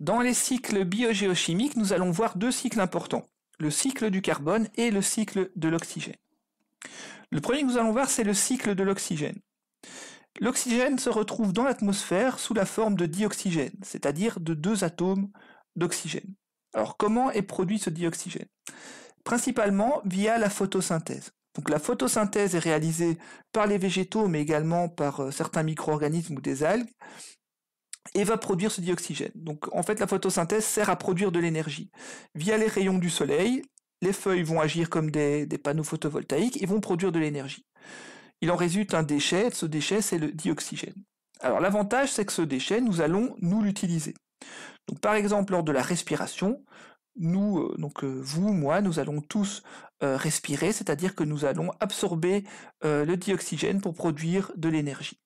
Dans les cycles biogéochimiques, nous allons voir deux cycles importants, le cycle du carbone et le cycle de l'oxygène. Le premier que nous allons voir, c'est le cycle de l'oxygène. L'oxygène se retrouve dans l'atmosphère sous la forme de dioxygène, c'est-à-dire de deux atomes d'oxygène. Alors comment est produit ce dioxygène Principalement via la photosynthèse. Donc la photosynthèse est réalisée par les végétaux, mais également par euh, certains micro-organismes ou des algues, et va produire ce dioxygène. Donc en fait la photosynthèse sert à produire de l'énergie. Via les rayons du soleil, les feuilles vont agir comme des, panneaux photovoltaïques et vont produire de l'énergie. Il en résulte un déchet, ce déchet c'est le dioxygène. Alors l'avantage c'est que ce déchet, nous allons nous l'utiliser. Donc par exemple lors de la respiration, nous, euh, donc euh, vous, moi, nous allons tous euh, respirer, c'est-à-dire que nous allons absorber le dioxygène pour produire de l'énergie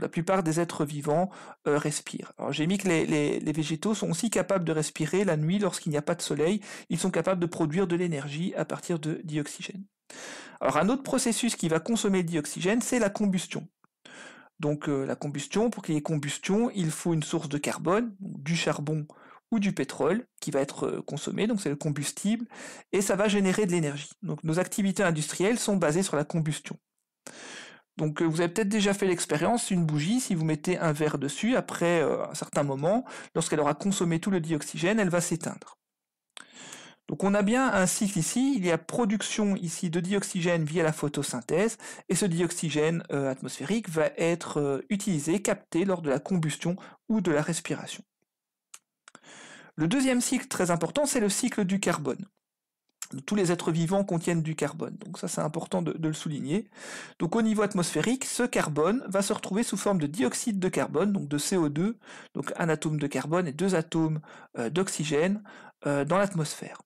la plupart des êtres vivants euh, respirent. j'ai mis que les, végétaux sont aussi capables de respirer la nuit lorsqu'il n'y a pas de soleil. Ils sont capables de produire de l'énergie à partir de dioxygène. Alors un autre processus qui va consommer le dioxygène, c'est la combustion. Donc euh, la combustion, pour qu'il y ait combustion, il faut une source de carbone, du charbon ou du pétrole qui va être euh, consommé, donc c'est le combustible, et ça va générer de l'énergie. Donc nos activités industrielles sont basées sur la combustion. Donc euh, vous avez peut-être déjà fait l'expérience, une bougie, si vous mettez un verre dessus, après euh, un certain moment, lorsqu'elle aura consommé tout le dioxygène, elle va s'éteindre. Donc on a bien un cycle ici, il y a production ici de dioxygène via la photosynthèse, et ce dioxygène euh, atmosphérique va être utilisé, capté lors de la combustion ou de la respiration. Le deuxième cycle très important, c'est le cycle du carbone tous les êtres vivants contiennent du carbone. Donc ça c'est important de, le souligner. Donc au niveau atmosphérique, ce carbone va se retrouver sous forme de dioxyde de carbone, donc de CO2, donc un atome de carbone et deux atomes euh, d'oxygène euh, dans l'atmosphère.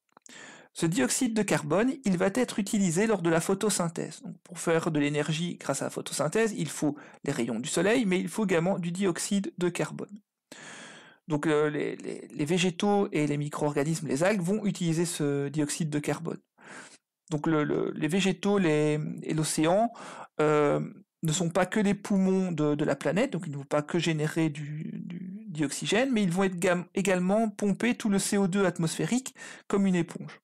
Ce dioxyde de carbone, il va être utilisé lors de la photosynthèse. pour faire de l'énergie grâce à la photosynthèse, il faut les rayons du soleil, mais il faut également du dioxyde de carbone. Donc euh, les, végétaux et les micro-organismes, les algues, vont utiliser ce dioxyde de carbone. Donc les végétaux et l'océan euh, ne sont pas que les poumons de, la planète, donc ils ne vont pas que générer du, dioxygène, mais ils vont être également pomper tout le CO2 atmosphérique comme une éponge.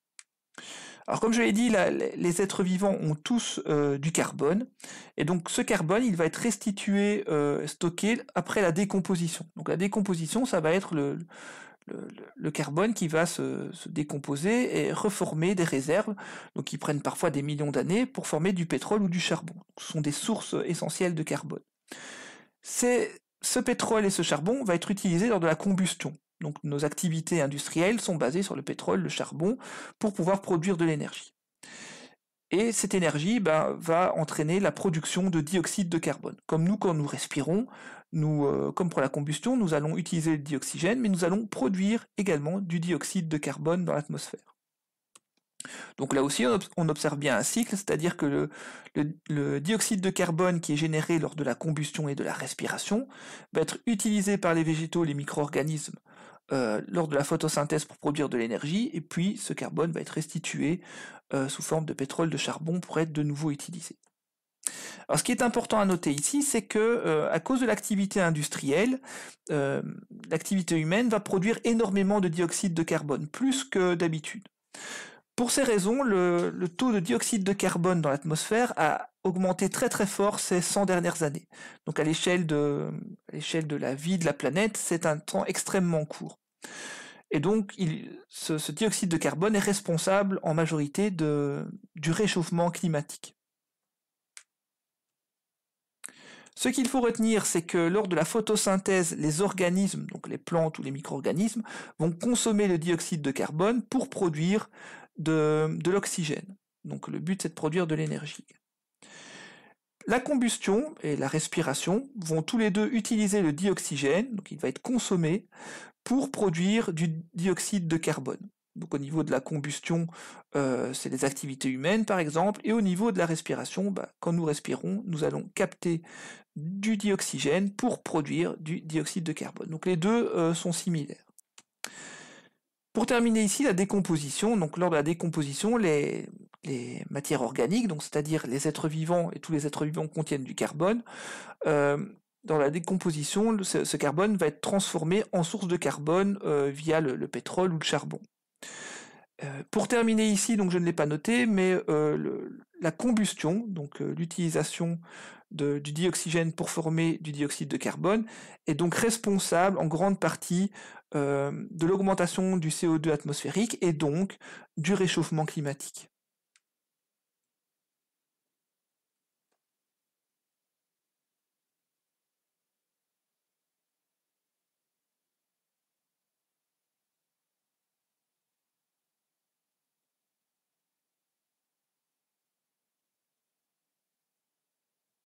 Alors comme je l'ai dit, les êtres vivants ont tous euh, du carbone, et donc ce carbone, il va être restitué, euh, stocké après la décomposition. Donc la décomposition, ça va être le, carbone qui va se, décomposer et reformer des réserves, donc qui prennent parfois des millions d'années pour former du pétrole ou du charbon. Ce sont des sources essentielles de carbone. ce pétrole et ce charbon va être utilisé lors de la combustion. Donc nos activités industrielles sont basées sur le pétrole, le charbon, pour pouvoir produire de l'énergie. Et cette énergie ben, va entraîner la production de dioxyde de carbone. Comme nous, quand nous respirons, nous, euh, comme pour la combustion, nous allons utiliser le dioxygène, mais nous allons produire également du dioxyde de carbone dans l'atmosphère. Donc là aussi, on observe bien un cycle, c'est-à-dire que le, dioxyde de carbone qui est généré lors de la combustion et de la respiration va être utilisé par les végétaux, les micro-organismes, euh, lors de la photosynthèse pour produire de l'énergie, et puis ce carbone va être restitué euh, sous forme de pétrole, de charbon, pour être de nouveau utilisé. Alors ce qui est important à noter ici, c'est que euh, à cause de l'activité industrielle, l'activité humaine va produire énormément de dioxyde de carbone, plus que d'habitude. Pour ces raisons, le, taux de dioxyde de carbone dans l'atmosphère a augmenté très très fort ces 100 dernières années. Donc à l'échelle de, de, la vie de la planète, c'est un temps extrêmement court. Et donc ce, dioxyde de carbone est responsable en majorité du réchauffement climatique. Ce qu'il faut retenir, c'est que lors de la photosynthèse, les organismes, donc les plantes ou les micro-organismes, vont consommer le dioxyde de carbone pour produire de, l'oxygène. Donc le but c'est de produire de l'énergie. La combustion et la respiration vont tous les deux utiliser le dioxygène, donc il va être consommé, pour produire du dioxyde de carbone. Donc au niveau de la combustion, euh, c'est les activités humaines par exemple, et au niveau de la respiration, bah, quand nous respirons, nous allons capter du dioxygène pour produire du dioxyde de carbone. Donc les deux euh, sont similaires. Pour terminer ici, la décomposition. Donc lors de la décomposition, les, matières organiques, donc c'est-à-dire les êtres vivants et tous les êtres vivants contiennent du carbone, euh, dans la décomposition, ce, carbone va être transformé en source de carbone euh, via le, pétrole ou le charbon. Euh, pour terminer ici, donc je ne l'ai pas noté, mais le, la combustion, donc euh, l'utilisation du dioxygène pour former du dioxyde de carbone, est donc responsable en grande partie euh, de l'augmentation du CO2 atmosphérique et donc du réchauffement climatique.